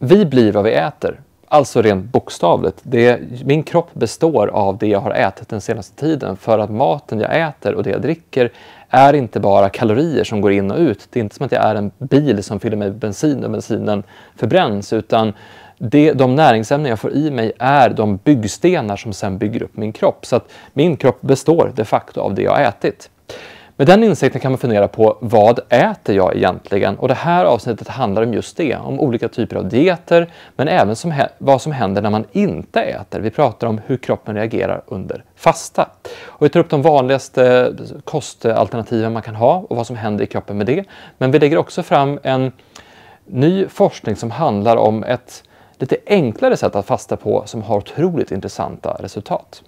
Vi blir vad vi äter, alltså rent bokstavligt. Det, min kropp består av det jag har ätit den senaste tiden för att maten jag äter och det jag dricker är inte bara kalorier som går in och ut. Det är inte som att jag är en bil som fyller mig med bensin och bensinen förbränns utan det, de näringsämnen jag får i mig är de byggstenar som sen bygger upp min kropp. Så att min kropp består de facto av det jag har ätit. Med den insikten kan man fundera på vad äter jag egentligen? Och det här avsnittet handlar om just det, om olika typer av dieter, men även som vad som händer när man inte äter. Vi pratar om hur kroppen reagerar under fasta. Och vi tar upp de vanligaste eh, kostalternativen man kan ha och vad som händer i kroppen med det. Men vi lägger också fram en ny forskning som handlar om ett lite enklare sätt att fasta på som har otroligt intressanta resultat.